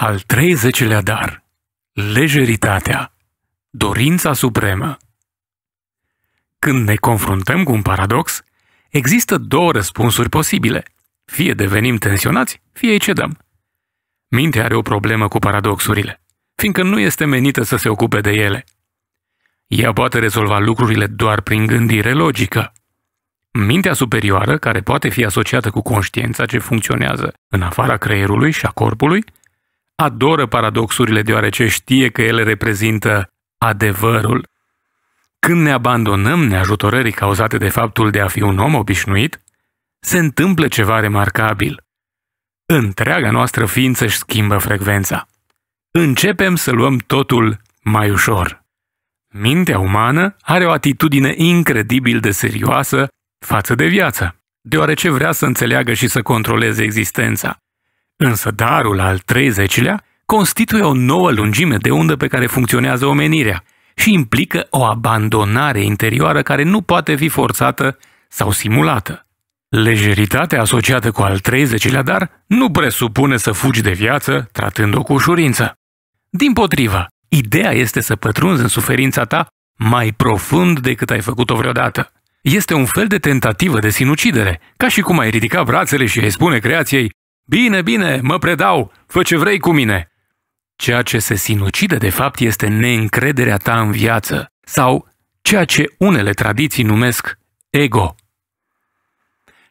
Al 30-lea dar, lejeritatea, dorința supremă. Când ne confruntăm cu un paradox, există două răspunsuri posibile. Fie devenim tensionați, fie îi cedăm. Mintea are o problemă cu paradoxurile, fiindcă nu este menită să se ocupe de ele. Ea poate rezolva lucrurile doar prin gândire logică. Mintea superioară, care poate fi asociată cu conștiința ce funcționează în afara creierului și a corpului, adoră paradoxurile deoarece știe că ele reprezintă adevărul. Când ne abandonăm neajutorării cauzate de faptul de a fi un om obișnuit, se întâmplă ceva remarcabil. Întreaga noastră ființă își schimbă frecvența. Începem să luăm totul mai ușor. Mintea umană are o atitudine incredibil de serioasă față de viață, deoarece vrea să înțeleagă și să controleze existența. Însă darul al 30-lea constituie o nouă lungime de undă pe care funcționează omenirea și implică o abandonare interioară care nu poate fi forțată sau simulată. Lejeritatea asociată cu al 30-lea dar nu presupune să fugi de viață tratând-o cu ușurință. Din potrivă, ideea este să pătrunzi în suferința ta mai profund decât ai făcut-o vreodată. Este un fel de tentativă de sinucidere, ca și cum ai ridica brațele și ai spune creației Bine, bine, mă predau, fă ce vrei cu mine. Ceea ce se sinucide de fapt este neîncrederea ta în viață sau ceea ce unele tradiții numesc ego.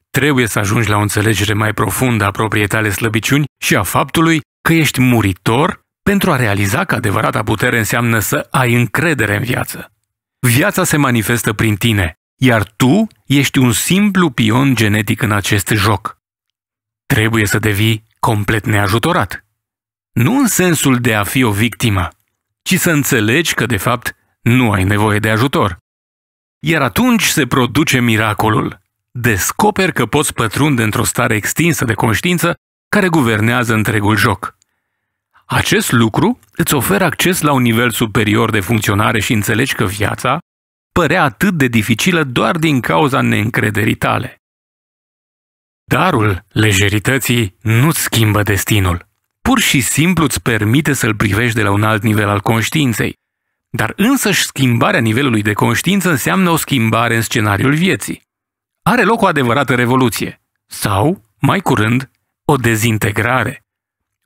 Trebuie să ajungi la o înțelegere mai profundă a propriei tale slăbiciuni și a faptului că ești muritor pentru a realiza că adevărata putere înseamnă să ai încredere în viață. Viața se manifestă prin tine, iar tu ești un simplu pion genetic în acest joc trebuie să devii complet neajutorat. Nu în sensul de a fi o victimă, ci să înțelegi că, de fapt, nu ai nevoie de ajutor. Iar atunci se produce miracolul. Descoperi că poți pătrunde într-o stare extinsă de conștiință care guvernează întregul joc. Acest lucru îți oferă acces la un nivel superior de funcționare și înțelegi că viața părea atât de dificilă doar din cauza neîncrederii tale. Darul lejerității nu-ți schimbă destinul. Pur și simplu îți permite să-l privești de la un alt nivel al conștiinței. Dar însăși schimbarea nivelului de conștiință înseamnă o schimbare în scenariul vieții. Are loc o adevărată revoluție. Sau, mai curând, o dezintegrare.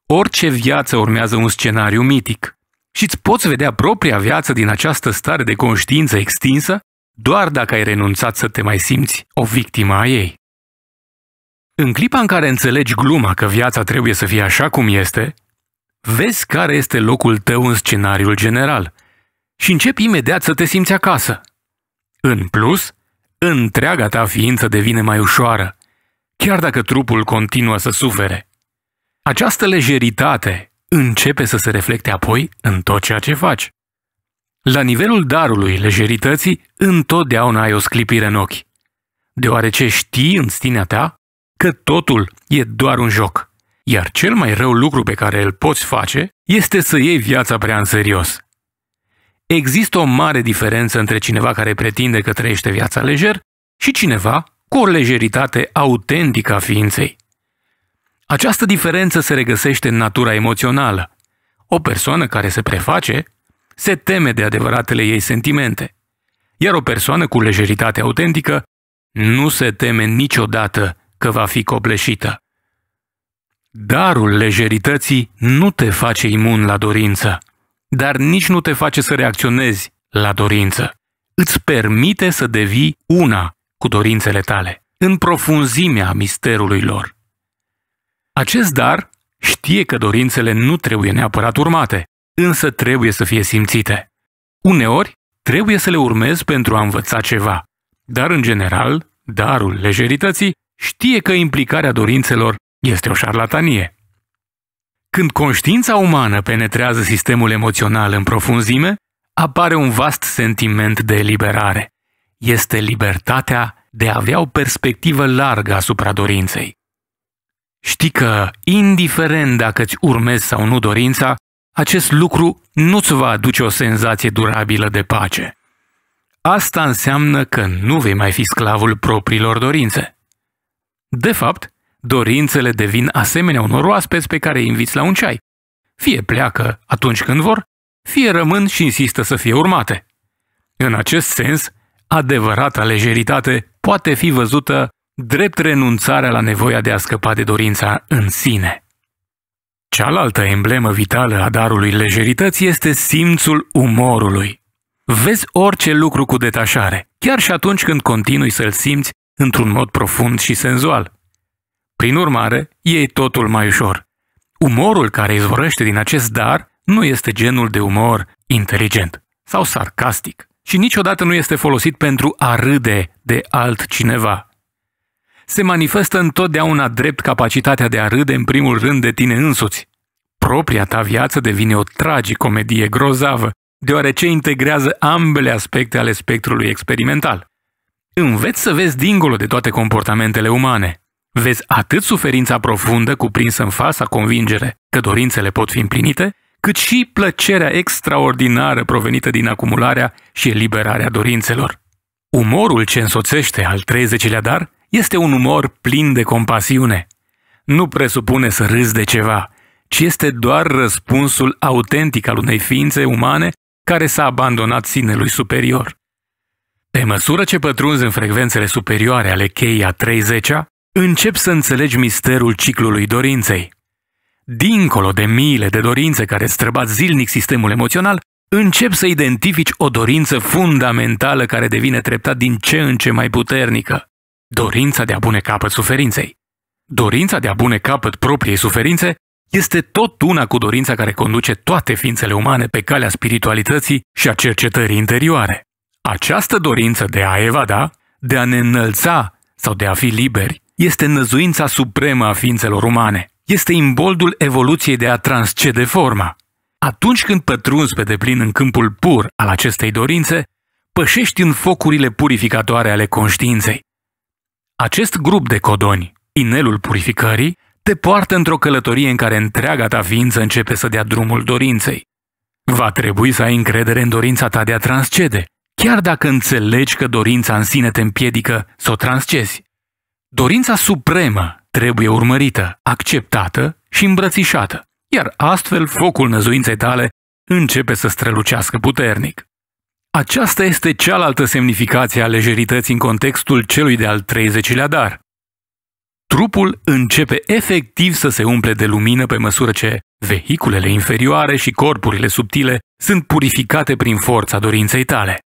Orice viață urmează un scenariu mitic. Și îți poți vedea propria viață din această stare de conștiință extinsă doar dacă ai renunțat să te mai simți o victimă a ei. În clipa în care înțelegi gluma că viața trebuie să fie așa cum este, vezi care este locul tău în scenariul general și începi imediat să te simți acasă. În plus, întreaga ta ființă devine mai ușoară, chiar dacă trupul continuă să sufere. Această lejeritate începe să se reflecte apoi în tot ceea ce faci. La nivelul darului lejerității, întotdeauna ai o sclipire în ochi, deoarece știi în stinea ta că totul e doar un joc. Iar cel mai rău lucru pe care îl poți face este să iei viața prea în serios. Există o mare diferență între cineva care pretinde că trăiește viața lejer și cineva cu o lejeritate autentică a ființei. Această diferență se regăsește în natura emoțională. O persoană care se preface se teme de adevăratele ei sentimente, iar o persoană cu lejeritate autentică nu se teme niciodată că va fi copleșită. Darul lejerității nu te face imun la dorință, dar nici nu te face să reacționezi la dorință. Îți permite să devii una cu dorințele tale, în profunzimea misterului lor. Acest dar știe că dorințele nu trebuie neapărat urmate, însă trebuie să fie simțite. Uneori, trebuie să le urmezi pentru a învăța ceva, dar în general, darul lejerității știe că implicarea dorințelor este o șarlatanie. Când conștiința umană penetrează sistemul emoțional în profunzime, apare un vast sentiment de eliberare. Este libertatea de a avea o perspectivă largă asupra dorinței. Știi că, indiferent dacă îți urmezi sau nu dorința, acest lucru nu-ți va aduce o senzație durabilă de pace. Asta înseamnă că nu vei mai fi sclavul propriilor dorințe. De fapt, dorințele devin asemenea unor oaspeți pe care îi inviți la un ceai. Fie pleacă atunci când vor, fie rămân și insistă să fie urmate. În acest sens, adevărata lejeritate poate fi văzută drept renunțarea la nevoia de a scăpa de dorința în sine. Cealaltă emblemă vitală a darului lejerității este simțul umorului. Vezi orice lucru cu detașare, chiar și atunci când continui să-l simți într-un mod profund și senzual. Prin urmare, e totul mai ușor. Umorul care izvorăște din acest dar nu este genul de umor inteligent sau sarcastic și niciodată nu este folosit pentru a râde de altcineva. Se manifestă întotdeauna drept capacitatea de a râde în primul rând de tine însuți. Propria ta viață devine o tragicomedie grozavă, deoarece integrează ambele aspecte ale spectrului experimental. Înveți să vezi dincolo de toate comportamentele umane. Vezi atât suferința profundă cuprinsă în fața convingere că dorințele pot fi împlinite, cât și plăcerea extraordinară provenită din acumularea și eliberarea dorințelor. Umorul ce însoțește al 30-lea dar este un umor plin de compasiune. Nu presupune să râzi de ceva, ci este doar răspunsul autentic al unei ființe umane care s-a abandonat sinelui superior. Pe măsură ce pătrunzi în frecvențele superioare ale cheii a 30-a, începi să înțelegi misterul ciclului dorinței. Dincolo de miile de dorințe care străbat zilnic sistemul emoțional, începi să identifici o dorință fundamentală care devine treptat din ce în ce mai puternică. Dorința de a pune capăt suferinței. Dorința de a pune capăt propriei suferințe este tot una cu dorința care conduce toate ființele umane pe calea spiritualității și a cercetării interioare. Această dorință de a evada, de a ne înălța sau de a fi liberi, este năzuința supremă a ființelor umane. Este imboldul evoluției de a transcede forma. Atunci când pătrunzi pe deplin în câmpul pur al acestei dorințe, pășești în focurile purificatoare ale conștiinței. Acest grup de codoni, inelul purificării, te poartă într-o călătorie în care întreaga ta ființă începe să dea drumul dorinței. Va trebui să ai încredere în dorința ta de a transcede, chiar dacă înțelegi că dorința în sine te împiedică să o transcezi. Dorința supremă trebuie urmărită, acceptată și îmbrățișată, iar astfel focul năzuinței tale începe să strălucească puternic. Aceasta este cealaltă semnificație a lejerității în contextul celui de-al 30-lea dar. Trupul începe efectiv să se umple de lumină pe măsură ce vehiculele inferioare și corpurile subtile sunt purificate prin forța dorinței tale.